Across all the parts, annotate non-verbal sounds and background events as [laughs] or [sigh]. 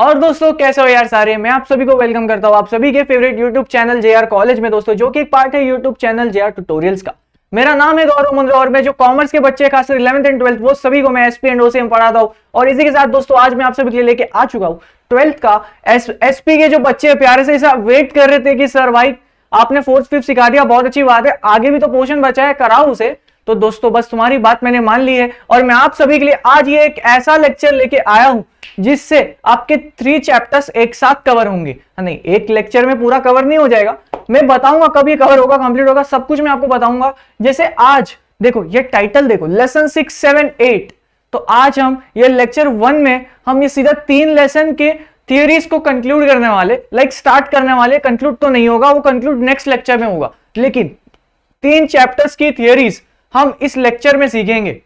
और दोस्तों कैसे हो यार सारे मैं आप सभी को वेलकम करता हूँ आप सभी के favourite YouTube channel J college में दोस्तों जो कि एक पार्ट है YouTube channel J R tutorials का मेरा नाम है गौरव मुंद्रा और मैं जो कॉमर्स के बच्चे खासकर इलेवंथ एंड ट्वेल्थ वो सभी को मैं एसपी एंड ओसीएम पढ़ाता हूँ और इसी के साथ दोस्तों आज मैं आप सभी के लिए लेके आ चुका हूँ ट्वेल्थ का एस एसपी के जो बच्चे प्यारे से ऐसा वेट कर रहे थे कि सर भाई आपने फोर्थ फिफ्थ सिखा दिया बहुत अच्छी बात है आगे भी तो पोर्शन बचा है कराओ उसे तो दोस्तों बस तुम्हारी बात मैंने मान ली है और मैं आप सभी के लिए आज ये एक ऐसा लेक्चर लेके आया हूं जिससे आपके थ्री चैप्टर्स एक साथ कवर होंगे हाँ, नहीं एक लेक्चर में पूरा कवर नहीं हो जाएगा मैं बताऊंगा कब ये कवर होगा कंप्लीट होगा सब कुछ मैं आपको बताऊंगा जैसे आज देखो ये टाइटल देखो लेसन सिक्स सेवन एट तो आज हम ये लेक्चर वन में हम ये सीधा तीन लेसन के थियोरीज को कंक्लूड करने वाले लाइक स्टार्ट करने वाले कंक्लूड तो नहीं होगा वो कंक्लूड नेक्स्ट लेक्चर में होगा लेकिन तीन चैप्टर्स की थियोरीज हम इस लेक्चर में सीखेंगे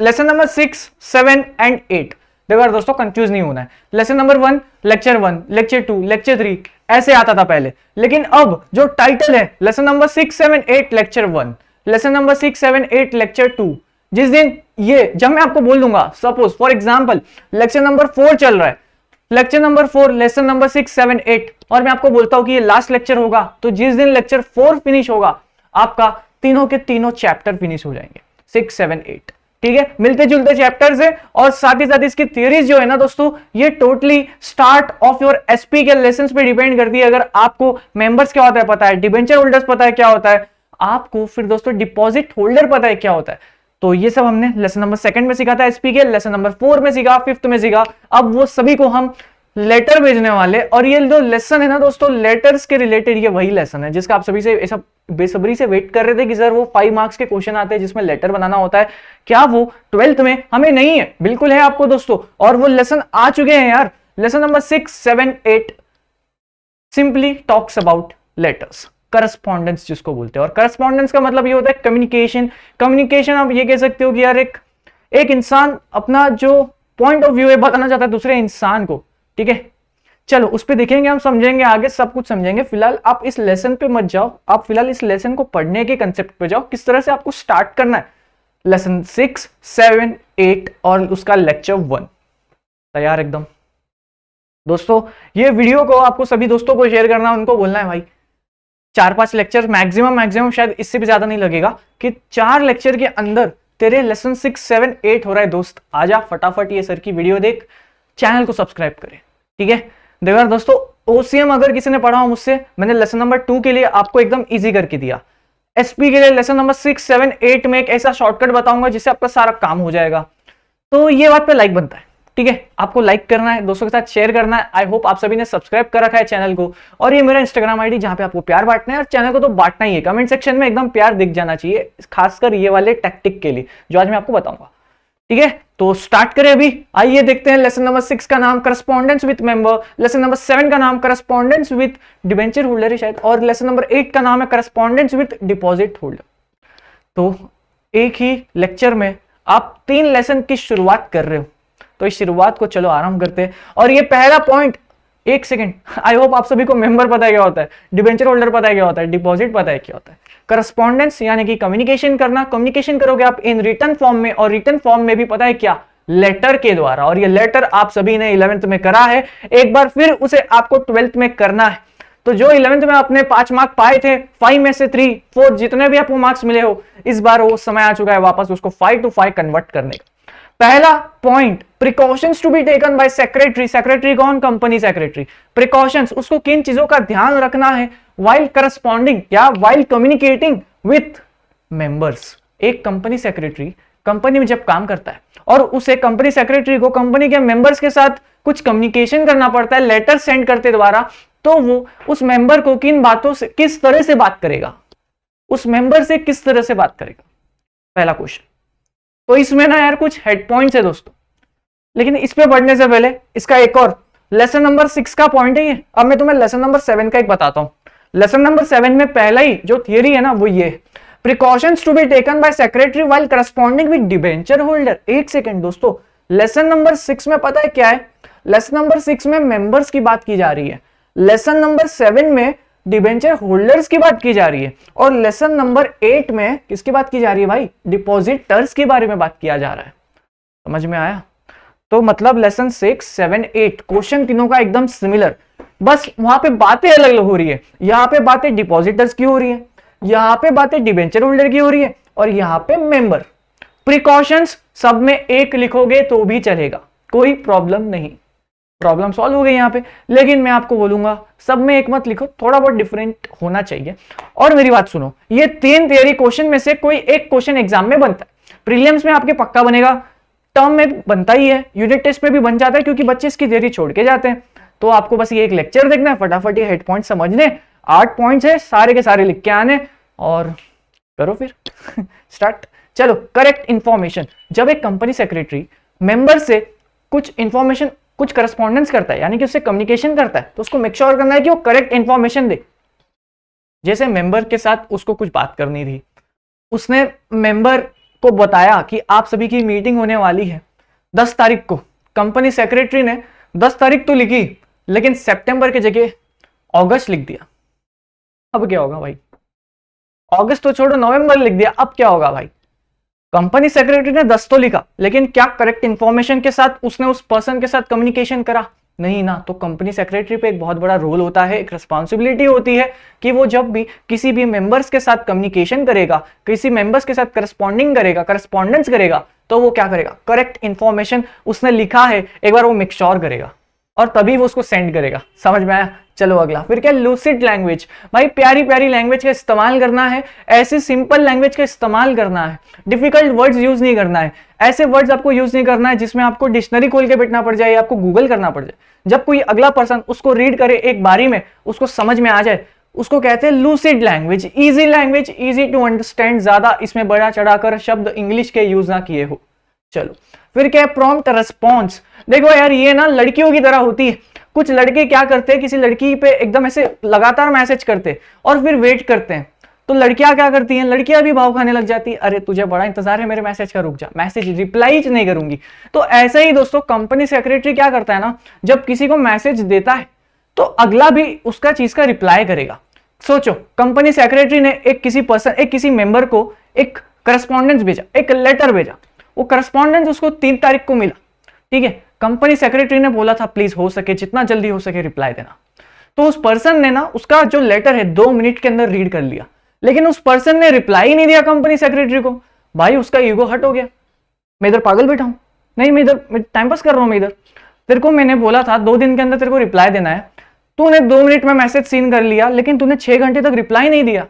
lesson number six seven and eight देखो यार दोस्तों कंफ्यूज नहीं होना है lesson number one lecture one lecture two lecture three ऐसे आता था पहले लेकिन अब जो टाइटल है lesson number six seven eight lecture one lesson number six seven eight lecture two जिस दिन ये जब मैं आपको बोल दूंगा suppose for example lecture number four चल रहा है lecture number four lesson number six seven eight और मैं आपको बोलता हूँ कि ये लास्ट लेक्चर होगा तो जिस दिन लेक्चर फोर फिनिश होगा आपका तीनों के तीनों चैप्टर फिनिश हो जाएंगे सिक्स सेवन एट ठीक है मिलते जुलते चैप्टर्स है और साथ ही साथ इसकी थियोरीज जो है ना दोस्तों ये totally start off your SP के लेसन पे डिपेंड करती है अगर आपको मेंबर्स क्या होता है पता है डिबेंचर होल्डर्स पता है क्या होता है आपको फिर दोस्तों डिपॉजिट होल्डर पता है क्या होता है तो ये सब हमने लेसन नंबर सेकंड में सीखा था एसपी के लेसन नंबर फोर में सीखा फिफ्थ में सीखा अब वो सभी को हम लेटर भेजने वाले और ये जो लेसन है ना दोस्तों लेटर्स के रिलेटेड ये वही लेसन है जिसका आप सभी से ऐसा बेसब्री से वेट कर रहे थे कि सर वो फाइव मार्क्स के क्वेश्चन आते हैं जिसमें लेटर बनाना होता है क्या वो ट्वेल्थ में हमें नहीं है बिल्कुल है आपको दोस्तों और वो लेसन आ चुके हैं यार lesson number six seven eight simply talks about letters correspondence जिसको बोलते हैं और करस्पॉन्डेंस का मतलब ये होता है कम्युनिकेशन कम्युनिकेशन आप ये कह सकते हो कि यार एक एक इंसान अपना जो पॉइंट ऑफ व्यू है बताना चाहता है दूसरे इंसान को ठीक है चलो उस पर देखेंगे हम समझेंगे आगे सब कुछ समझेंगे फिलहाल आप इस लेसन पे मत जाओ आप फिलहाल इस लेसन को पढ़ने के कंसेप्ट पे जाओ किस तरह से आपको स्टार्ट करना है लेसन सिक्स सेवन एट और उसका लेक्चर वन तैयार एकदम दोस्तों ये वीडियो को आपको सभी दोस्तों को शेयर करना उनको बोलना है भाई चार पांच लेक्चर मैक्सिमम मैक्सिमम शायद इससे भी ज्यादा नहीं लगेगा कि चार लेक्चर के अंदर तेरे लेसन सिक्स सेवन एट हो रहा है दोस्त आजा फटाफट ये सर की वीडियो देख चैनल को सब्सक्राइब करें ठीक है देखो दोस्तों ओसीएम अगर किसी ने पढ़ा हो मुझसे मैंने लेसन नंबर टू के लिए आपको एकदम ईजी करके दिया एसपी के लिए lesson number six seven eight में एक ऐसा शॉर्टकट बताऊंगा जिससे आपका सारा काम हो जाएगा तो ये बात पे लाइक बनता है ठीक है आपको लाइक करना है दोस्तों के साथ शेयर करना है आई होप आप सभी ने सब्सक्राइब कर रखा है चैनल को और ये मेरा इंस्टाग्राम आईडी जहां पे आपको प्यार बांटना है और चैनल को तो बांटना ही है कमेंट सेक्शन में एकदम प्यार दिख जाना चाहिए खासकर ये वाले टैक्टिक के लिए जो आज मैं आपको बताऊंगा ठीक है तो स्टार्ट करें अभी आइए देखते हैं लेसन नंबर सिक्स का नाम correspondence with member lesson number seven का नाम करस्पॉन्डेंस विथ डिवेंचर होल्डर है शायद और लेसन नंबर एट का नाम है करस्पॉन्डेंस विथ डिपॉजिट होल्डर तो एक ही लेक्चर में आप तीन लेसन की शुरुआत कर रहे हो तो इस शुरुआत को चलो आराम करते हैं और ये पहला पॉइंट एक सेकेंड आई होप आप सभी को मेंबर पता है क्या होता है डिबेंचर होल्डर पता है क्या होता है डिपॉजिट पता है क्या होता है करस्पॉन्डेंस यानी कि कम्युनिकेशन करना कम्युनिकेशन करोगे आप इन रिटर्न फॉर्म में और रिटर्न फॉर्म में भी पता है क्या लेटर के द्वारा और ये लेटर आप सभी ने इलेवेंथ में करा है एक बार फिर उसे आपको ट्वेल्थ में करना है तो जो इलेवेंथ में आपने पांच मार्क पाए थे फाइव में से थ्री फोर जितने भी आपको मार्क्स मिले हो इस बार वो समय आ चुका है वापस उसको फाइव टू फाइव कन्वर्ट करने का पहला point precautions to be taken by secretary secretary कौन कंपनी सेक्रेटरी प्रिकॉशंस उसको किन चीजों का ध्यान रखना है वाइल करस्पॉन्डिंग या वाइल कम्युनिकेटिंग विथ मेंबर्स एक कंपनी सेक्रेटरी कंपनी में जब काम करता है और उसे कंपनी सेक्रेटरी को कंपनी के मेंबर्स के साथ कुछ कम्युनिकेशन करना पड़ता है लेटर सेंड करते द्वारा तो वो उस मेंबर को किन बातों से किस तरह से बात करेगा उस मेंबर से किस तरह से बात करेगा पहला क्वेश्चन तो इसमें ना यार कुछ हेड पॉइंट है दोस्तों लेकिन इस पे बढ़ने से पहले इसका एक और लेसन नंबर सिक्स का पॉइंट है ये अब मैं तुम्हें लेसन नंबर सेवन का एक बताता हूँ लेसन नंबर सेवन में पहला ही जो थियरी है ना वो ये precautions to be taken by secretary while corresponding with debenture holder एक सेकेंड दोस्तों लेसन नंबर सिक्स में पता है क्या है लेसन नंबर सिक्स में मेंबर्स की बात की जा रही है लेसन नंबर सेवन में डिबेंचर होल्डर्स की बात की जा रही है और लेसन नंबर एट में किसकी बात की जा रही है भाई डिपोजिटर्स के बारे में बात किया जा रहा है समझ में आया तो मतलब lesson six seven eight question तीनों का एकदम सिमिलर बस वहां पे बातें अलग अलग हो रही है यहाँ पे बातें डिपॉजिटर्स की हो रही है यहाँ पे बातें डिबेंचर होल्डर की हो रही है और यहाँ पे मेंबर प्रिकॉशंस सब में एक लिखोगे तो भी चलेगा कोई प्रॉब्लम नहीं प्रॉब्लम सॉल्व हो गई यहाँ पे लेकिन मैं आपको बोलूंगा सब में एक मत लिखो थोड़ा बहुत डिफरेंट होना चाहिए और मेरी बात सुनो ये तीन थियरी क्वेश्चन में से कोई एक क्वेश्चन एग्जाम में बनता है प्रीलियम्स में आपके पक्का बनेगा टर्म में बनता ही है यूनिट टेस्ट में भी बन जाता है क्योंकि बच्चे इसकी थियरी छोड़ के जाते हैं तो आपको बस ये एक लेक्चर देखना है फटाफट ये हेड पॉइंट समझने आठ पॉइंट है सारे के सारे लिख के आने और करो फिर स्टार्ट [laughs] चलो करेक्ट इंफॉर्मेशन जब एक कंपनी सेक्रेटरी मेंबर से कुछ इंफॉर्मेशन कुछ करस्पॉन्डेंस करता है यानी कि उससे कम्युनिकेशन करता है तो उसको मेक श्योर करना है कि वो करेक्ट इन्फॉर्मेशन दे जैसे मेंबर के साथ उसको कुछ बात करनी थी उसने मेंबर को बताया कि आप सभी की मीटिंग होने वाली है दस तारीख को कंपनी सेक्रेटरी ने दस तारीख तो लिखी लेकिन सेप्टेम्बर के जगह ऑगस्ट लिख दिया अब क्या होगा भाई अगस्त तो छोड़ो नवंबर लिख दिया अब क्या होगा भाई कंपनी सेक्रेटरी ने दस तो लिखा लेकिन क्या करेक्ट इंफॉर्मेशन के साथ उसने उस पर्सन के साथ कम्युनिकेशन करा नहीं ना तो कंपनी सेक्रेटरी पे एक बहुत बड़ा रोल होता है एक रिस्पॉन्सिबिलिटी होती है कि वो जब भी किसी भी मेंबर्स के साथ कम्युनिकेशन करेगा किसी मेंबर्स के साथ करस्पॉन्डिंग करेगा करस्पॉन्डेंस करेगा तो वो क्या करेगा करेक्ट इंफॉर्मेशन उसने लिखा है एक बार वो मिक्सोर करेगा और तभी वो उसको सेंड करेगा समझ में आया चलो अगला फिर क्या लूसिड लैंग्वेज भाई प्यारी प्यारी लैंग्वेज का इस्तेमाल करना है ऐसे सिंपल लैंग्वेज का इस्तेमाल करना है डिफिकल्ट वर्ड्स यूज नहीं करना है ऐसे वर्ड्स आपको यूज नहीं करना है जिसमें आपको डिक्शनरी खोल के बैठना पड़ जाए आपको गूगल करना पड़ जाए जब कोई अगला पर्सन उसको रीड करे एक बारी में उसको समझ में आ जाए उसको कहते हैं lucid language easy language easy to understand ज्यादा इसमें बड़ा चढ़ाकर शब्द इंग्लिश के यूज ना किए हो चलो फिर क्या है प्रॉम्प्ट रेस्पॉन्स देखो यार ये ना लड़कियों की तरह होती है कुछ लड़के क्या करते हैं किसी लड़की पे एकदम ऐसे लगातार मैसेज करते और फिर वेट करते हैं तो लड़कियां क्या करती हैं लड़कियां भी भाव खाने लग जाती है अरे तुझे बड़ा इंतजार है मेरे मैसेज का रुक जा मैसेज रिप्लाई नहीं करूंगी तो ऐसे ही दोस्तों कंपनी सेक्रेटरी क्या करता है ना जब किसी को मैसेज देता है तो अगला भी उसका चीज का रिप्लाई करेगा सोचो कंपनी सेक्रेटरी ने एक किसी पर्सन एक किसी मेंबर को एक करस्पॉन्डेंस भेजा एक लेटर भेजा वो करस्पॉन्डेंस उसको तीन तारीख को मिला ठीक है कंपनी सेक्रेटरी ने बोला था प्लीज हो सके जितना जल्दी हो सके रिप्लाई देना तो उस पर्सन ने ना उसका जो लेटर है दो मिनट के अंदर रीड कर लिया लेकिन उस पर्सन ने रिप्लाई नहीं दिया कंपनी सेक्रेटरी को भाई उसका ईगो हट हो गया मैं इधर पागल बैठा हूं नहीं मैं इधर मैं टाइम पास कर रहा हूं मैं इधर तेरे को मैंने बोला था दो दिन के अंदर तेरे को रिप्लाई देना है तूने दो मिनट में मैसेज सीन कर लिया लेकिन तूने छह घंटे तक रिप्लाई नहीं दिया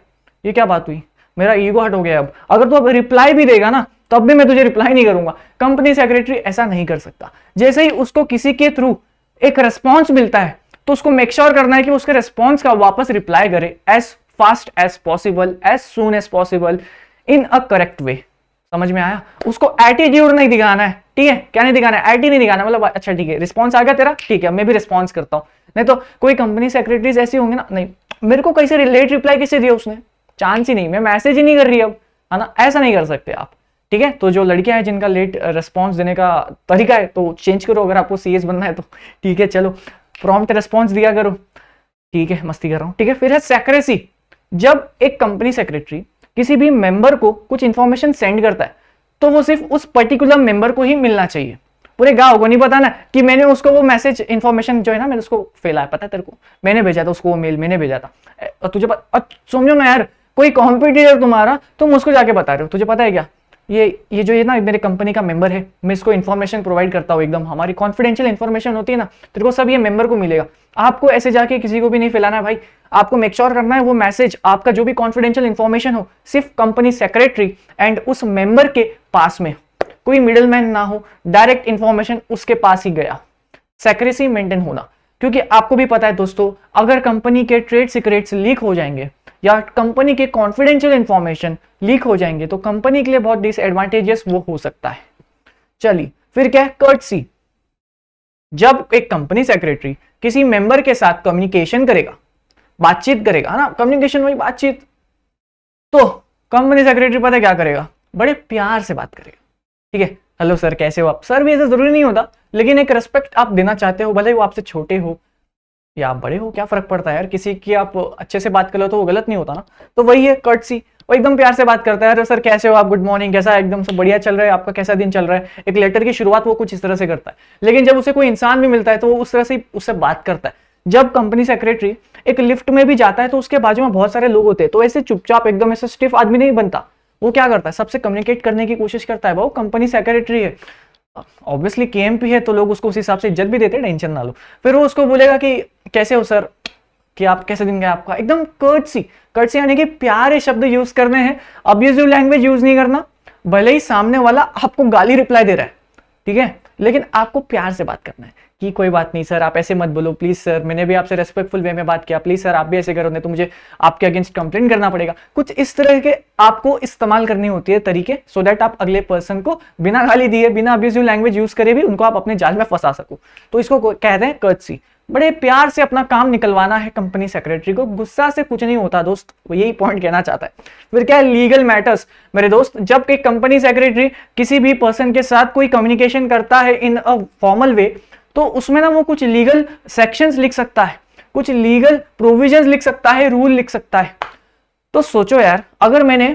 ये क्या बात हुई मेरा ईगो हट हो गया अब अगर तू अब रिप्लाई भी देगा ना तब भी मैं तुझे रिप्लाई नहीं करूंगा कंपनी सेक्रेटरी ऐसा नहीं कर सकता जैसे ही उसको किसी के थ्रू एक रेस्पॉन्स मिलता है तो उसको मेक श्योर sure करना है कि उसके रेस्पॉन्स का वापस रिप्लाई करे as fast as possible as soon as possible in a correct way समझ में आया उसको एटीट्यूड नहीं दिखाना है ठीक है क्या नहीं दिखाना है एटी नहीं दिखाना मतलब अच्छा ठीक है रिस्पॉन्स आ गया तेरा ठीक है मैं भी रिस्पॉन्स करता हूँ नहीं तो कोई कंपनी सेक्रेटरीज ऐसी होंगे ना नहीं मेरे को कैसे लेट रिप्लाई कैसे दिया उसने चांस ही नहीं मैं मैसेज ही नहीं कर रही अब है ना ऐसा नहीं कर सकते आप ठीक है तो जो लड़कियां हैं जिनका लेट रिस्पॉन्स देने का तरीका है तो चेंज करो अगर आपको सी बनना है तो ठीक है चलो प्रॉम्प्ट रिस्पॉन्स दिया करो ठीक है मस्ती कर रहा हूँ ठीक है फिर है सेक्रेसी जब एक कंपनी सेक्रेटरी किसी भी मेंबर को कुछ इन्फॉर्मेशन सेंड करता है तो वो सिर्फ उस पर्टिकुलर मेंबर को ही मिलना चाहिए पूरे गांव को नहीं पता ना कि मैंने उसको वो मैसेज इन्फॉर्मेशन जो है ना मैंने उसको फैलाया पता है तेरे को मैंने भेजा था उसको वो मेल मैंने भेजा था और तुझे पता समझो ना यार कोई कॉम्पिटिटर तुम्हारा तुम उसको जाके बता रहे हो तुझे पता है क्या ये ये जो ये ना मेरे कंपनी का मेंबर है मैं इसको इन्फॉर्मेशन प्रोवाइड करता हूँ एकदम हमारी कॉन्फिडेंशियल इन्फॉर्मेशन होती है ना तेरे को सब ये मेंबर को मिलेगा आपको ऐसे जाके किसी को भी नहीं फैलाना है भाई आपको मेक श्योर sure करना है वो मैसेज आपका जो भी कॉन्फिडेंशियल इन्फॉर्मेशन हो सिर्फ कंपनी सेक्रेटरी एंड उस मेंबर के पास में कोई मिडल ना हो डायरेक्ट इन्फॉर्मेशन उसके पास ही गया सेक्रेसी मेंटेन होना क्योंकि आपको भी पता है दोस्तों अगर कंपनी के ट्रेड सीक्रेट्स लीक हो जाएंगे या कंपनी के कॉन्फिडेंशियल इंफॉर्मेशन लीक हो जाएंगे तो कंपनी के लिए बहुत डिसएडवांटेजेस वो हो सकता है चलिए फिर क्या है सी जब एक कंपनी सेक्रेटरी किसी मेंबर के साथ कम्युनिकेशन करेगा बातचीत करेगा ना कम्युनिकेशन वही बातचीत तो कंपनी सेक्रेटरी पता क्या करेगा बड़े प्यार से बात करेगा ठीक है हेलो सर कैसे हो आप सर भी ऐसा जरूरी नहीं होता लेकिन एक रेस्पेक्ट आप देना चाहते हो भले वो आपसे छोटे हो या आप बड़े हो क्या फर्क पड़ता है यार किसी की आप अच्छे से बात कर लो तो वो गलत नहीं होता ना तो वही है कट सी वो एकदम प्यार से बात करता है अरे सर कैसे हो आप गुड मॉर्निंग कैसा एकदम सब बढ़िया चल रहा है आपका कैसा दिन चल रहा है एक लेटर की शुरुआत वो कुछ इस तरह से करता है लेकिन जब उसे कोई इंसान भी मिलता है तो वो उस तरह से उससे बात करता है जब कंपनी सेक्रेटरी एक लिफ्ट में भी जाता है तो उसके बाजू में बहुत सारे लोग होते हैं तो ऐसे चुपचाप एकदम ऐसे स्टिफ आदमी नहीं बनता वो क्या करता है सबसे कम्युनिकेट करने की कोशिश करता है वो कंपनी सेक्रेटरी है ऑब्वियसली के है तो लोग उसको उस हिसाब से इज्जत भी देते हैं टेंशन ना लो फिर वो उसको बोलेगा कि कैसे हो सर कि आप कैसे दिन गए आपका एकदम कर्ट सी कर्ट सी यानी कि प्यारे शब्द यूज करने हैं अब्यूजिव लैंग्वेज यूज नहीं करना भले ही सामने वाला आपको गाली रिप्लाई दे रहा है ठीक है लेकिन आपको प्यार से बात करना है कि कोई बात नहीं सर आप ऐसे मत बोलो प्लीज़ सर मैंने भी आपसे रेस्पेक्टफुल वे में बात किया प्लीज़ सर आप भी ऐसे करो नहीं तो मुझे आपके अगेंस्ट कंप्लेन करना पड़ेगा कुछ इस तरह के आपको इस्तेमाल करनी होती है तरीके सो so दैट आप अगले पर्सन को बिना गाली दिए बिना अब्यूजिव लैंग्वेज यूज़ करे भी उनको आप अपने जाल में फंसा सको तो इसको कहते हैं कर्ट बड़े प्यार से अपना काम निकलवाना है कंपनी सेक्रेटरी को गुस्सा से कुछ नहीं होता दोस्त वो यही पॉइंट कहना चाहता है फिर क्या है लीगल मैटर्स मेरे दोस्त जब कि कंपनी सेक्रेटरी किसी भी पर्सन के साथ कोई कम्युनिकेशन करता है इन अ फॉर्मल वे तो उसमें ना वो कुछ लीगल सेक्शंस लिख सकता है कुछ लीगल प्रोविजन लिख सकता है रूल लिख सकता है तो सोचो यार अगर मैंने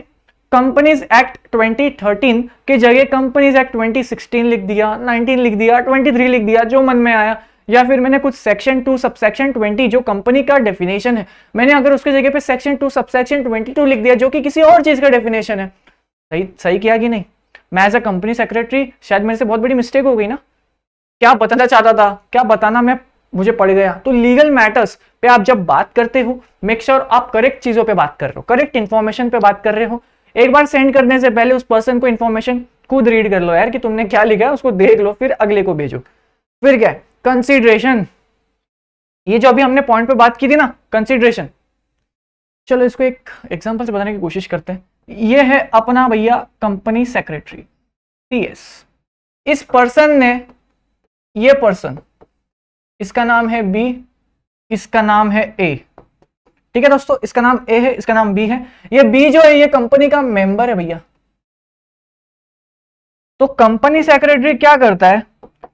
कंपनीज एक्ट 2013 के जगह कंपनीज एक्ट 2016 लिख दिया 19 लिख दिया 23 लिख दिया जो मन में आया या फिर मैंने कुछ सेक्शन टू सबसेक्शन ट्वेंटी जो कंपनी का डेफिनेशन है मैंने अगर उसके जगह पे section two subsection twenty two लिख दिया जो कि किसी और चीज का डेफिनेशन है सही सही किया कि नहीं मैं एज अ कंपनी सेक्रेटरी शायद मेरे से बहुत बड़ी मिस्टेक हो गई ना क्या बताना चाहता था क्या बताना मैं मुझे पड़ गया तो लीगल मैटर्स पे आप जब बात करते हो मेक श्योर sure आप करेक्ट चीजों पर बात कर रहे हो करेक्ट इन्फॉर्मेशन पे बात कर रहे हो एक बार सेंड करने से पहले उस पर्सन को इन्फॉर्मेशन खुद रीड कर लो यार कि तुमने क्या लिखा है उसको देख लो फिर अगले को भेजो फिर क्या कंसिडरेशन ये जो अभी हमने पॉइंट पे बात की थी ना कंसिडरेशन चलो इसको एक एग्जांपल से बताने की कोशिश करते हैं ये है अपना भैया कंपनी सेक्रेटरी टीएस इस पर्सन ने ये पर्सन इसका नाम है बी इसका नाम है ए ठीक है दोस्तों इसका नाम ए है इसका नाम बी है ये बी जो है ये कंपनी का मेंबर है भैया तो कंपनी सेक्रेटरी क्या करता है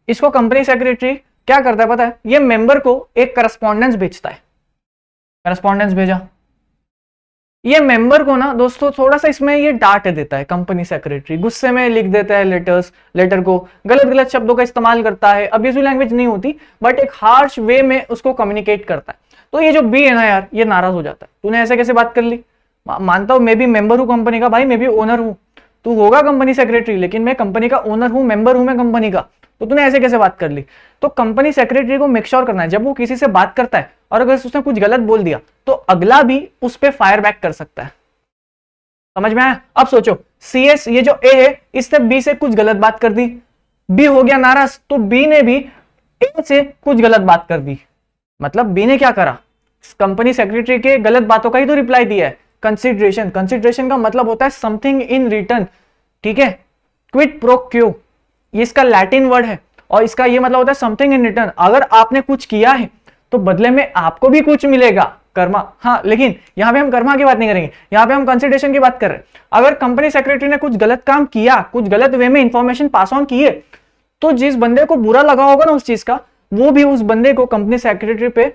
इसको कंपनी सेक्रेटरी क्या करता है पता है ये मेंबर को एक करस्पॉन्डेंस भेजता है करस्पॉन्डेंस भेजा ये मेंबर को ना दोस्तों थोड़ा सा इसमें ये डांट देता है कंपनी सेक्रेटरी गुस्से में लिख देता है लेटर्स लेटर को गलत गलत शब्दों का इस्तेमाल करता है अब्यूजिव लैंग्वेज नहीं होती बट एक हार्श वे में उसको कम्युनिकेट करता है तो ये जो बी है ना यार ये नाराज हो जाता है तूने ऐसे कैसे बात कर ली मानता हूं मैं भी मेंबर हूं कंपनी का भाई मैं भी ओनर हूं तू होगा कंपनी सेक्रेटरी लेकिन मैं कंपनी का ओनर हूं मेंबर हूं मैं कंपनी का तो तूने ऐसे कैसे बात कर ली तो कंपनी सेक्रेटरी को मेकश्योर करना है जब वो किसी से बात करता है और अगर उसने कुछ गलत बोल दिया तो अगला भी उस पर फायर बैक कर सकता है समझ में आया अब सोचो सी एस ये जो ए है इसने बी से कुछ गलत बात कर दी बी हो गया नाराज तो बी ने भी ए से कुछ गलत बात कर दी मतलब बी ने क्या करा कंपनी सेक्रेटरी के गलत बातों का ही तो रिप्लाई दिया है कंसिडरेशन कंसिडरेशन का मतलब होता है समथिंग इन रिटर्न ठीक है क्विट प्रो क्यू ये इसका लैटिन वर्ड है और इसका ये मतलब होता है समथिंग इन रिटर्न अगर आपने कुछ किया है तो बदले में आपको भी कुछ मिलेगा कर्मा हाँ लेकिन यहाँ पे हम कर्मा की बात नहीं करेंगे यहाँ पे हम कंसिडरेशन की बात कर रहे हैं अगर कंपनी सेक्रेटरी ने कुछ गलत काम किया कुछ गलत वे में इंफॉर्मेशन पास ऑन किए तो जिस बंदे को बुरा लगा होगा ना उस चीज का वो भी उस बंदे को कंपनी सेक्रेटरी पे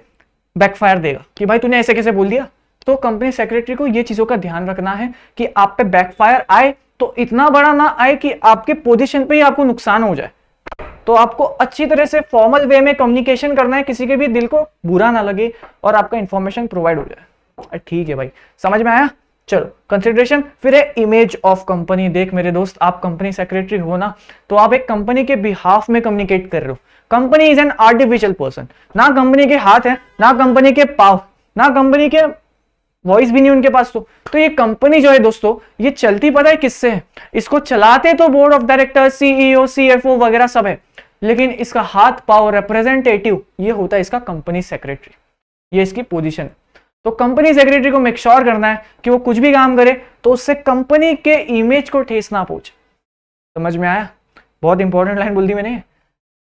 बैकफायर देगा कि भाई तूने ऐसे कैसे बोल दिया तो कंपनी सेक्रेटरी को ये चीजों का ध्यान रखना है कि आप पे बैकफायर आए तो इतना बड़ा ना आए कि आपके पोजिशन पर ही आपको नुकसान हो जाए तो आपको अच्छी तरह से फॉर्मल वे में कम्युनिकेशन करना है किसी के भी दिल को बुरा ना लगे और आपका इंफॉर्मेशन प्रोवाइड हो जाए ठीक है भाई समझ में आया चलो कंसिडरेशन फिर है इमेज ऑफ कंपनी देख मेरे दोस्त आप कंपनी सेक्रेटरी हो ना तो आप एक कंपनी के बिहाफ में कम्युनिकेट कर रहे हो company is an artificial person ना कंपनी के हाथ है ना कंपनी के पाव ना कंपनी के वॉइस भी नहीं उनके पास तो तो ये कंपनी जो है दोस्तों ये चलती पता है किससे है इसको चलाते तो board of director CEO CFO वगैरह सब है लेकिन इसका हाथ पाओ रिप्रेजेंटेटिव ये होता है इसका कंपनी सेक्रेटरी ये इसकी पोजीशन है तो कंपनी सेक्रेटरी को मेक श्योर sure करना है कि वो कुछ भी काम करे तो उससे कंपनी के इमेज को ठेस ना पहुंचे समझ में आया बहुत इंपॉर्टेंट लाइन बोल दी मैंने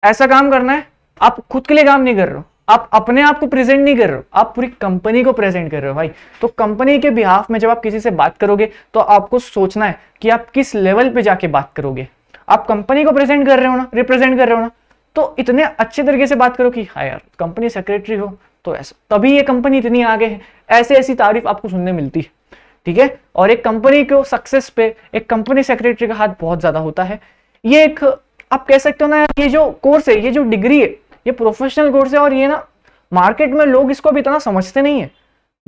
ऐसा काम करना है आप खुद के लिए काम नहीं कर रहे हो आप अपने आप को प्रेजेंट नहीं कर रहे हो आप पूरी कंपनी को प्रेजेंट कर रहे हो भाई तो कंपनी के बिहाफ में जब आप किसी से बात करोगे तो आपको सोचना है कि आप किस लेवल पे जाके बात करोगे आप कंपनी को प्रेजेंट कर रहे हो ना रिप्रेजेंट कर रहे हो ना तो इतने अच्छे तरीके से बात करो कि हाँ यार कंपनी सेक्रेटरी हो तो ऐसा तभी ये कंपनी इतनी आगे है ऐसे ऐसी तारीफ आपको सुनने मिलती है ठीक है और एक कंपनी को सक्सेस पे एक कंपनी सेक्रेटरी का हाथ बहुत ज्यादा होता है ये एक आप कह सकते हो ना ये जो कोर्स है ये जो डिग्री है ये प्रोफेशनल कोर्स है और ये ना मार्केट में लोग इसको अभी इतना समझते नहीं है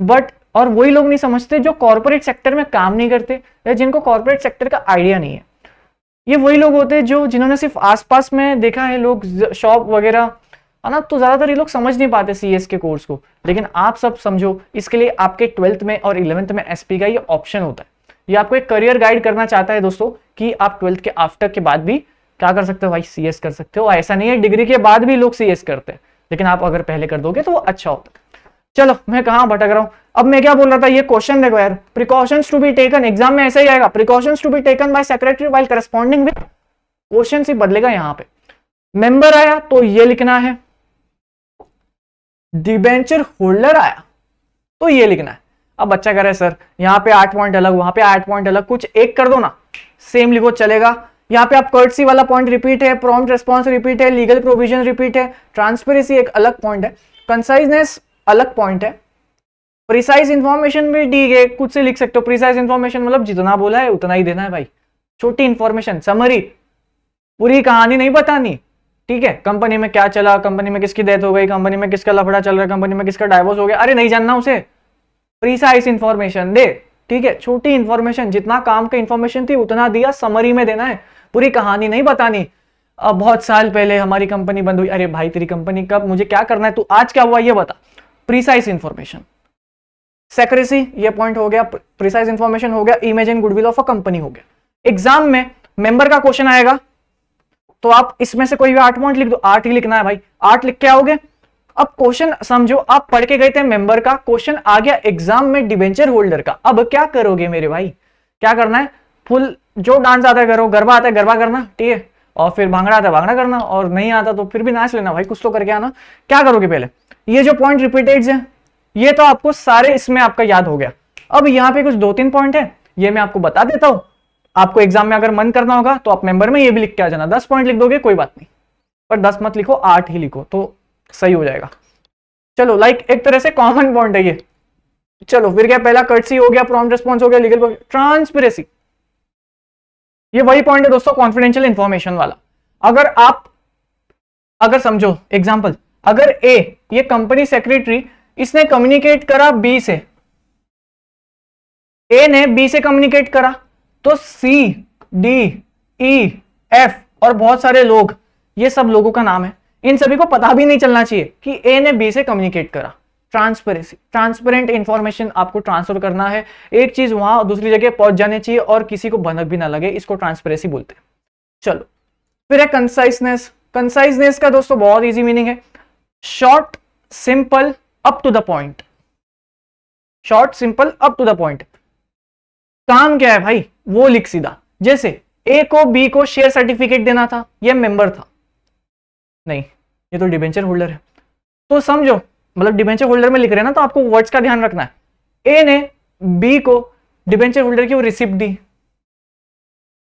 बट और वही लोग नहीं समझते जो कॉरपोरेट सेक्टर में काम नहीं करते या जिनको कॉरपोरेट सेक्टर का आइडिया नहीं है ये वही लोग होते हैं जो जिन्होंने सिर्फ आसपास में देखा है लोग शॉप वगैरह है ना तो ज़्यादातर ये लोग समझ नहीं पाते सी के कोर्स को लेकिन आप सब समझो इसके लिए आपके ट्वेल्थ में और इलेवंथ में एस का ये ऑप्शन होता है ये आपको एक करियर गाइड करना चाहता है दोस्तों कि आप ट्वेल्थ के आफ्टर के बाद भी क्या कर सकते हो भाई सीएस कर सकते हो ऐसा नहीं है डिग्री के बाद भी लोग सीएस करते हैं लेकिन आप अगर पहले कर दोगे तो वो अच्छा होता है चलो मैं कहा भटक रहा हूं अब मैं क्या बोल रहा था ये क्वेश्चन देखो यार precautions to be taken exam में ऐसा ही आएगा precautions to be taken by secretary while corresponding with question ही बदलेगा यहाँ पे मेंबर आया तो ये लिखना है डिबेंचर होल्डर आया तो ये लिखना है अब बच्चा कह करे सर यहाँ पे आठ पॉइंट अलग वहां पे आठ पॉइंट अलग कुछ एक कर दो ना सेम लिखो चलेगा यहाँ पे आप कर्टसी वाला पॉइंट रिपीट है प्रॉम्प्ट रिस्पॉन्स रिपीट है लीगल प्रोविजन रिपीट है ट्रांसपेरेंसी एक अलग पॉइंट है कंसाइजनेस अलग पॉइंट है प्रिसाइज इन्फॉर्मेशन भी डी है खुद से लिख सकते हो प्रिसाइज इन्फॉर्मेशन मतलब जितना बोला है उतना ही देना है भाई छोटी इन्फॉर्मेशन समरी पूरी कहानी नहीं बतानी ठीक है कंपनी में क्या चला कंपनी में किसकी डेथ हो गई कंपनी में किसका लफड़ा चल रहा है कंपनी में किसका डाइवोर्स हो गया अरे नहीं जानना उसे प्रिसाइज इन्फॉर्मेशन दे ठीक है छोटी इन्फॉर्मेशन जितना काम का इन्फॉर्मेशन थी उतना दिया समरी में देना है पूरी कहानी नहीं बतानी अब बहुत साल पहले हमारी कंपनी बंद हुई अरे भाई तेरी कंपनी कब मुझे क्या करना है तू आज क्या हुआ ये बता प्रिसाइज इंफॉर्मेशन सेक्रेसी ये पॉइंट हो गया प्रिसाइज इंफॉर्मेशन हो गया image and goodwill of a company हो गया एग्जाम में मेंबर का क्वेश्चन आएगा तो आप इसमें से कोई भी आठ पॉइंट लिख दो आठ ही लिखना है भाई आठ लिख के आओगे अब क्वेश्चन समझो आप पढ़ के गए थे मेंबर का क्वेश्चन आ गया एग्जाम में डिवेंचर होल्डर का अब क्या करोगे मेरे भाई क्या करना है फुल जो डांस आता है करो गरबा आता है गरबा करना ठीक है और फिर भांगड़ा आता है भांगड़ा करना और नहीं आता तो फिर भी नाच लेना भाई कुछ तो करके आना क्या करोगे पहले ये जो पॉइंट रिपीटेड है ये तो आपको सारे इसमें आपका याद हो गया अब यहाँ पे कुछ दो तीन पॉइंट है ये मैं आपको बता देता हूँ आपको एग्जाम में अगर मन करना होगा तो आप मेंबर में ये भी लिख के आ जाना दस पॉइंट लिख दोगे कोई बात नहीं पर दस मत लिखो आठ ही लिखो तो सही हो जाएगा चलो लाइक एक तरह से कॉमन पॉइंट है ये चलो फिर क्या पहला कर्टसी हो गया प्रॉम्प्ट रिस्पॉन्स हो गया लीगल ट्रांसपेरेंसी ये वही पॉइंट है दोस्तों कॉन्फिडेंशियल इंफॉर्मेशन वाला अगर आप अगर समझो एग्जाम्पल अगर ए ये कंपनी सेक्रेटरी इसने कम्युनिकेट करा बी से ए ने बी से कम्युनिकेट करा तो सी डी ई एफ और बहुत सारे लोग ये सब लोगों का नाम है इन सभी को पता भी नहीं चलना चाहिए कि ए ने बी से कम्युनिकेट करा ट्रांसपेरेंसी ट्रांसपेरेंट इन्फॉर्मेशन आपको ट्रांसफर करना है एक चीज वहां दूसरी जगह पहुंच जानी चाहिए और किसी को भनक भी ना लगे इसको ट्रांसपेरेंसी बोलते हैं चलो फिर है कंसाइसनेस कंसाइसनेस का दोस्तों बहुत इजी मीनिंग है short simple up to the point short simple up to the point काम क्या है भाई वो लिख सीधा जैसे ए को बी को शेयर सर्टिफिकेट देना था यह मेंबर था नहीं ये तो डिबेंचर होल्डर है तो समझो मतलब डिबेंचर होल्डर में लिख रहे हैं ना तो आपको वर्ड्स का ध्यान रखना है ए ने बी को डिबेंचर होल्डर की वो रिसिप्ट दी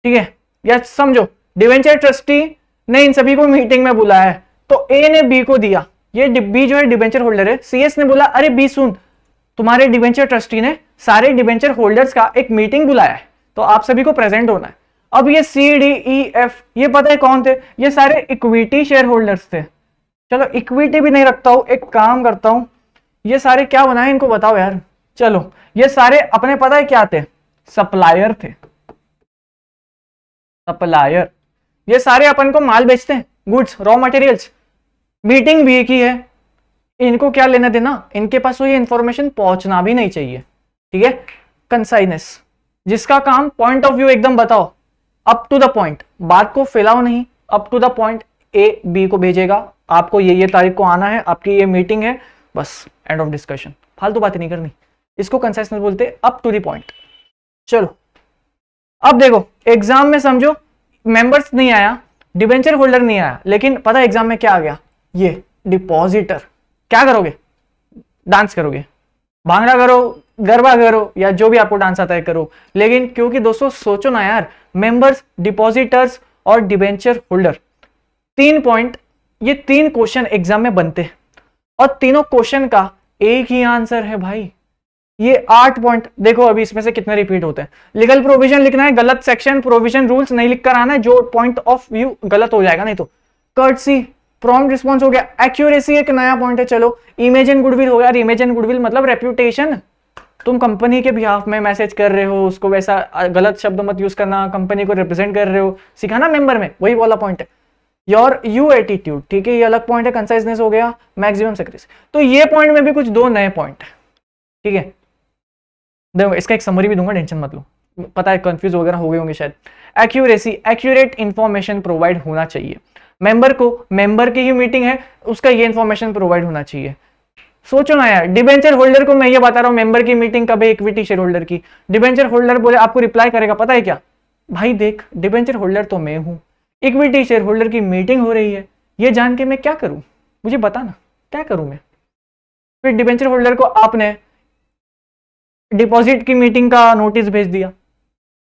ठीक है या समझो डिवेंचर ट्रस्टी ने इन सभी को मीटिंग में बुलाया है तो ए ने बी को दिया ये बी जो है डिवेंचर होल्डर है सीएस ने बोला अरे बी सुन तुम्हारे डिवेंचर ट्रस्टी ने सारे डिवेंचर होल्डर्स का एक मीटिंग बुलाया है तो आप सभी को प्रेजेंट होना है अब ये सी डी ई एफ ये पता है कौन थे ये सारे इक्विटी शेयर होल्डर्स थे चलो इक्विटी भी नहीं रखता हूं एक काम करता हूँ ये सारे क्या बनाए इनको बताओ यार चलो ये सारे अपने पता है क्या थे सप्लायर थे सप्लायर ये सारे अपन को माल बेचते हैं गुड्स रॉ मटेरियल्स मीटिंग भी की है इनको क्या लेना देना इनके पास तो ये इंफॉर्मेशन पहुंचना भी नहीं चाहिए ठीक है कंसाइनेस जिसका काम पॉइंट ऑफ व्यू एकदम बताओ अप टू द पॉइंट बात को फैलाओ नहीं up to the point A B को भेजेगा आपको ये ये तारीख को आना है आपकी ये मीटिंग है बस एंड ऑफ डिस्कशन फालतू बातें नहीं करनी इसको कंसाइसनेस बोलते अप टू दी पॉइंट चलो अब देखो एग्जाम में समझो मेंबर्स नहीं आया डिवेंचर होल्डर नहीं आया लेकिन पता एग्जाम में क्या आ गया ये डिपॉजिटर क्या करोगे डांस करोगे भांगड़ा करो गरबा करो या जो भी आपको डांस आता है करो लेकिन क्योंकि दोस्तों सोचो ना यार मेंबर्स डिपॉजिटर्स और डिवेंचर होल्डर तीन पॉइंट ये तीन क्वेश्चन एग्जाम में बनते हैं और तीनों क्वेश्चन का एक ही आंसर है भाई ये आठ पॉइंट देखो अभी इसमें से कितने रिपीट होते हैं लीगल प्रोविजन लिखना है गलत सेक्शन प्रोविजन रूल्स नहीं लिख कर आना है जो पॉइंट ऑफ व्यू गलत हो जाएगा नहीं तो कर्ट सी प्रॉम्प्ट रिस्पॉन्स हो गया एक्यूरेसी एक नया पॉइंट है चलो इमेज एंड गुडविल हो गया इमेज एंड गुडविल मतलब रेप्यूटेशन तुम कंपनी के बिहाफ में मैसेज कर रहे हो उसको वैसा गलत शब्द मत यूज करना कंपनी को रिप्रेजेंट कर रहे हो सिखाना मेंबर में वही वाला पॉइंट है योर यू एटीट्यूड ठीक है ये अलग पॉइंट है कंसाइजनेस हो गया मैक्सिमम सक्रेस तो ये पॉइंट में भी कुछ दो नए पॉइंट है ठीक है देखो इसका एक समरी भी दूंगा टेंशन मत लो पता है कंफ्यूज वगैरह हो गए होंगे शायद एक्यूरेसी एक्यूरेट इन्फॉर्मेशन प्रोवाइड होना चाहिए मेंबर को मेंबर की ही मीटिंग है उसका ये इन्फॉर्मेशन प्रोवाइड होना चाहिए सोचो ना यार डिबेंचर होल्डर को मैं ये बता रहा हूँ मेंबर की मीटिंग कब है इक्विटी शेयर होल्डर की डिबेंचर होल्डर बोले आपको रिप्लाई करेगा पता है क्या भाई देख डिबेंचर होल्डर तो मैं हूँ इक्विटी शेयर होल्डर की मीटिंग हो रही है ये जान के मैं क्या करूं मुझे बताना क्या करूं मैं फिर डिबेंचर होल्डर को आपने डिपॉजिट की मीटिंग का नोटिस भेज दिया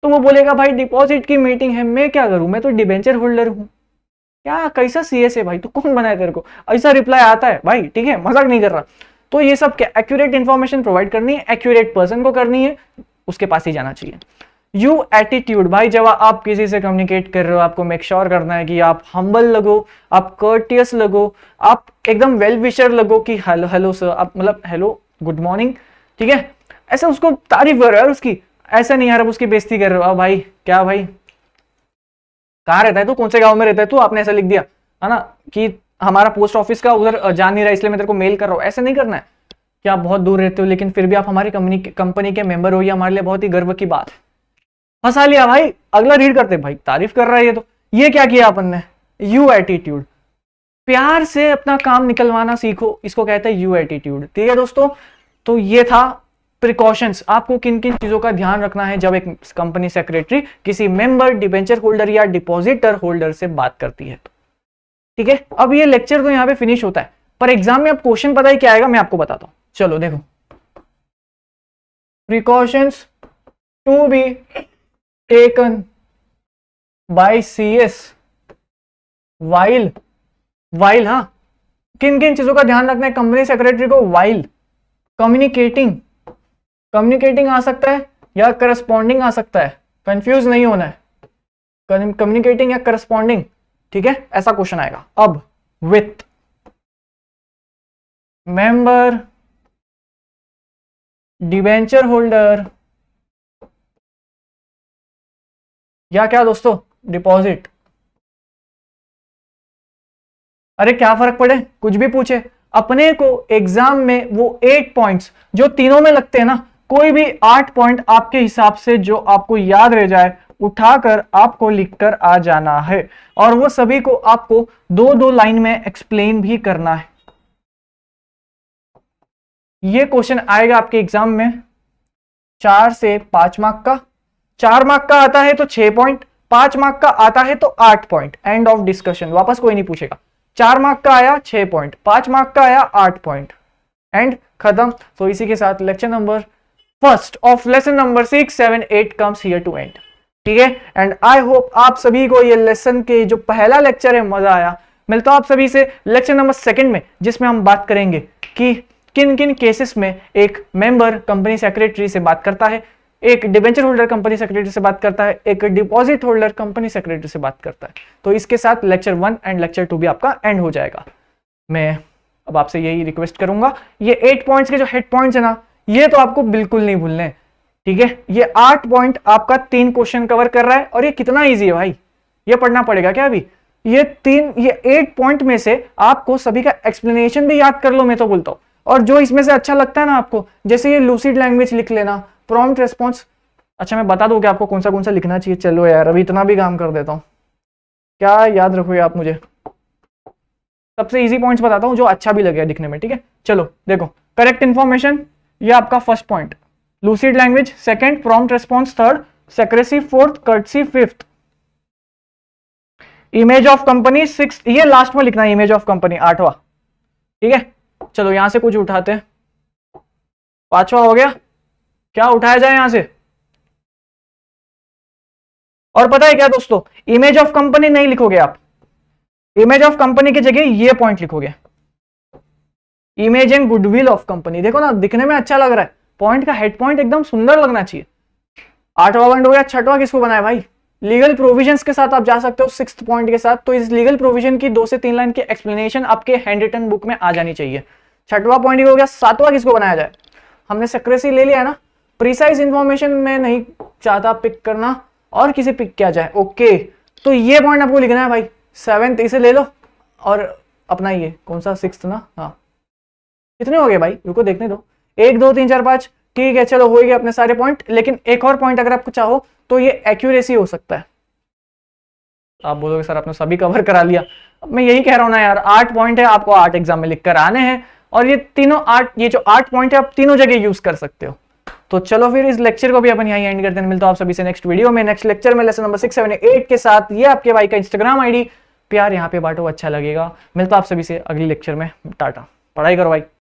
तो वो बोलेगा भाई डिपॉजिट की मीटिंग है मैं क्या करूं मैं तो डिबेंचर होल्डर हूँ क्या कैसा सी है भाई तो कौन बनाया तेरे को ऐसा रिप्लाई आता है भाई ठीक है मजाक नहीं कर रहा तो ये सब क्या एक्यूरेट इन्फॉर्मेशन प्रोवाइड करनी है एक्यूरेट पर्सन को करनी है उसके पास ही जाना चाहिए यू एटीट्यूड भाई जब आप किसी से कम्युनिकेट कर रहे हो आपको मेक श्योर sure करना है कि आप हम्बल लगो आप कर्टियस लगो आप एकदम वेल विशर लगो कि हेलो हेलो सर आप मतलब हेलो गुड मॉर्निंग ठीक है ऐसा उसको तारीफ कर रहे हो उसकी ऐसा नहीं यार उसकी बेइज्जती कर रहे हो भाई क्या भाई कहाँ रहता है तू कौन से गाँव में रहता है तू आपने ऐसा लिख दिया है ना कि हमारा पोस्ट ऑफिस का उधर जान नहीं रहा इसलिए मैं तेरे को मेल कर रहा हूँ ऐसा नहीं करना है कि आप बहुत दूर रहते हो लेकिन फिर भी आप हमारी कंपनी के मेंबर हो या हमारे लिए बहुत ही गर्व की बात है फंसा लिया भाई अगला रीड करते भाई तारीफ कर रहा है ये तो ये क्या किया अपन ने यू एटीट्यूड प्यार से अपना काम निकलवाना सीखो इसको कहते हैं यू एटीट्यूड ठीक है दोस्तों तो ये था प्रिकॉशंस आपको किन किन चीजों का ध्यान रखना है जब एक कंपनी सेक्रेटरी किसी मेंबर डिबेंचर होल्डर या डिपॉजिटर होल्डर से बात करती है तो। ठीक है अब ये लेक्चर तो यहाँ पे फिनिश होता है पर एग्जाम में अब क्वेश्चन पता ही क्या आएगा मैं आपको बताता हूं चलो देखो precautions to be taken by CS while while हा किन किन चीजों का ध्यान रखना है कंपनी सेक्रेटरी को वाइल कम्युनिकेटिंग कम्युनिकेटिंग आ सकता है या करस्पॉन्डिंग आ सकता है कंफ्यूज नहीं होना है कम्युनिकेटिंग या करस्पॉन्डिंग ठीक है ऐसा क्वेश्चन आएगा अब विथ मेंबर डिवेंचर होल्डर या क्या दोस्तों डिपॉजिट अरे क्या फर्क पड़े कुछ भी पूछे अपने को एग्जाम में वो एट पॉइंट्स जो तीनों में लगते हैं ना कोई भी आठ पॉइंट आपके हिसाब से जो आपको याद रह जाए उठाकर आपको लिखकर आ जाना है और वो सभी को आपको दो दो लाइन में एक्सप्लेन भी करना है ये क्वेश्चन आएगा आपके एग्जाम में चार से पांच मार्क का चार मार्क का आता है तो छह पॉइंट पांच मार्क का आता है तो आठ पॉइंट एंड ऑफ डिस्कशन वापस कोई नहीं पूछेगा चार मार्क का आया छह पॉइंट पांच मार्क का आया आठ पॉइंट एंड खत्म तो इसी के साथ lecture number first of lesson number six seven eight comes here to and ठीक है एंड आई होप आप सभी को ये लेसन के जो पहला लेक्चर है मजा आया मिलता हूं आप सभी से लेक्चर नंबर सेकंड में जिसमें हम बात करेंगे कि किन किन केसेस में एक मेंबर कंपनी सेक्रेटरी से बात करता है एक डिवेंचर होल्डर कंपनी सेक्रेटरी से बात करता है एक डिपॉजिट होल्डर कंपनी सेक्रेटरी से बात करता है तो इसके साथ lecture one and lecture two भी आपका एंड हो जाएगा मैं अब आपसे यही रिक्वेस्ट करूंगा ये एट पॉइंट्स के जो हेड पॉइंट्स है ना ये तो आपको बिल्कुल नहीं भूलने ठीक है ये आठ पॉइंट आपका तीन क्वेश्चन कवर कर रहा है और ये कितना ईजी है भाई ये पढ़ना पड़ेगा क्या अभी ये तीन ये एट पॉइंट में से आपको सभी का एक्सप्लेनेशन भी याद कर लो मैं तो बोलता हूँ और जो इसमें से अच्छा लगता है ना आपको जैसे ये लूसिड लैंग्वेज लिख लेना प्रॉम्प्ट रिस्पॉन्स अच्छा मैं बता दूँ कि आपको कौन सा कौन सा लिखना चाहिए चलो यार अभी इतना भी काम कर देता हूँ क्या याद रखोगे आप मुझे सबसे इजी पॉइंट्स बताता हूँ जो अच्छा भी लगे दिखने में ठीक है चलो देखो करेक्ट इन्फॉर्मेशन ये आपका first point lucid language second prompt response third secrecy fourth courtesy fifth image of company six ये लास्ट में लिखना है इमेज ऑफ कंपनी आठवा ठीक है चलो यहां से कुछ उठाते हैं पांचवा हो गया क्या उठाया जाए यहां से और पता है क्या दोस्तों इमेज ऑफ कंपनी नहीं लिखोगे आप इमेज ऑफ कंपनी की जगह ये पॉइंट लिखोगे image and goodwill of company देखो ना दिखने में अच्छा लग रहा है पॉइंट का हेड पॉइंट एकदम सुंदर लगना चाहिए आठवा पॉइंट हो गया छठवा किसको बनाया भाई लीगल प्रोविजन के साथ आप जा सकते हो सिक्स पॉइंट के साथ तो इस लीगल प्रोविजन की दो से तीन लाइन की एक्सप्लेनेशन आपके हैंड रिटन बुक में आ जानी चाहिए छठवा पॉइंट हो गया सातवा किसको बनाया जाए हमने सक्रेसी ले लिया है ना प्रिसाइज इंफॉर्मेशन मैं नहीं चाहता पिक करना और किसे पिक किया जाए ओके तो ये पॉइंट आपको लिखना है भाई सेवेंथ इसे ले लो और अपना ये कौन सा सिक्स ना हाँ कितने हो गए भाई रुको देखने दो एक दो तीन चार पाँच ठीक है चलो हो गए अपने सारे पॉइंट लेकिन एक और पॉइंट अगर आपको चाहो तो ये एक्यूरेसी हो सकता है आप बोलोगे सर आपने सभी कवर करा लिया मैं यही कह रहा हूँ ना यार आठ पॉइंट है आपको आठ एग्जाम में लिख कर आने हैं और ये तीनों आठ ये जो आठ पॉइंट है आप तीनों जगह यूज कर सकते हो तो चलो फिर इस लेक्चर को भी अपन यहाँ एंड करते हैं मिलता हूं आप सभी से नेक्स्ट वीडियो में नेक्स्ट लेक्चर में lesson number six seven eight के साथ ये आपके भाई का इंस्टाग्राम आईडी प्यार यहाँ पे बांटो अच्छा लगेगा मिलता आप सभी से अगली लेक्चर में टाटा पढ़ाई करो भाई